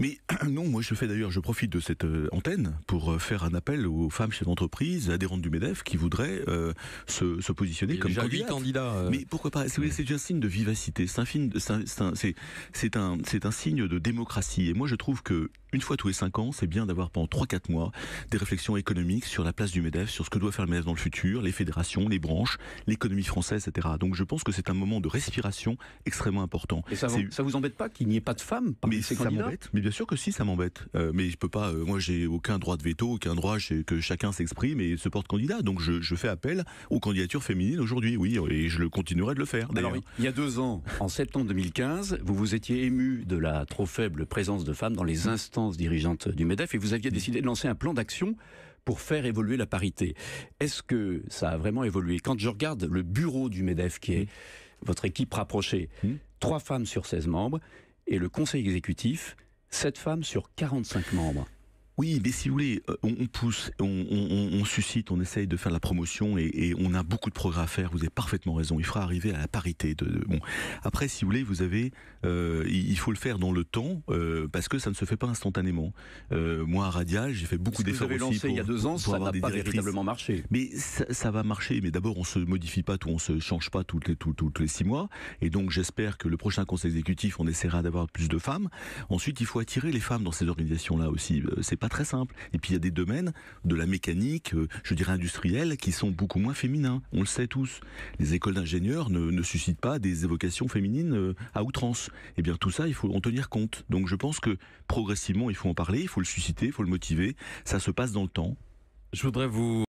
Mais non, moi je fais d'ailleurs, je profite de cette euh, antenne pour euh, faire un appel aux femmes chefs d'entreprise, adhérentes du MEDEF, qui voudraient euh, se, positionner comme candidat. candidats. Mais pourquoi pas C'est un signe de vivacité, c'est un, c'est un, c'est un signe de démocratie. Et moi je trouve que une fois tous les 5 ans, c'est bien d'avoir pendant 3-4 mois des réflexions économiques sur la place du MEDEF, sur ce que doit faire le MEDEF dans le futur, les fédérations, les branches, l'économie française, etc. Donc je pense que c'est un moment de respiration extrêmement important. Et ça, vous, vous embête pas qu'il n'y ait pas de femmes parmi mais ces candidats ça bien sûr que si, ça m'embête. Euh, mais je peux pas. Euh, moi, j'ai aucun droit de veto, aucun droit que chacun s'exprime et se porte candidat. Donc, je, fais appel aux candidatures féminines aujourd'hui, oui, et je le continuerai de le faire. d'ailleurs. — il y a deux ans, en septembre 2015, vous vous étiez ému de la trop faible présence de femmes dans les instances dirigeantes du Medef et vous aviez décidé de lancer un plan d'action pour faire évoluer la parité. Est-ce que ça a vraiment évolué Quand je regarde le bureau du Medef, qui est votre équipe rapprochée, hmm. trois femmes sur 16 membres, et le conseil exécutif, 7 femmes sur 45 membres. Oui, mais si vous voulez, euh, on, pousse, on, suscite, on essaye de faire la promotion et, on a beaucoup de progrès à faire. Vous avez parfaitement raison. Il faudra arriver à la parité. De, bon, après, si vous voulez, vous avez, euh, il faut le faire dans le temps euh, parce que ça ne se fait pas instantanément. moi, à Radial, j'ai fait beaucoup d'efforts aussi. Lancé il y a deux ans, ça n'a pas véritablement marché. Mais ça, va marcher. Mais d'abord, on se modifie pas tout, on se change pas toutes les toutes, les six mois. Et donc, j'espère que le prochain conseil exécutif, on essaiera d'avoir plus de femmes. Ensuite, il faut attirer les femmes dans ces organisations-là aussi. C'est très simple. Et puis il y a des domaines de la mécanique, euh, je dirais industrielle, qui sont beaucoup moins féminins. On le sait tous. Les écoles d'ingénieurs ne, ne, suscitent pas des évocations féminines euh, à outrance. Et eh bien tout ça, il faut en tenir compte. Donc je pense que progressivement, il faut en parler, il faut le susciter, il faut le motiver. Ça se passe dans le temps. Je voudrais vous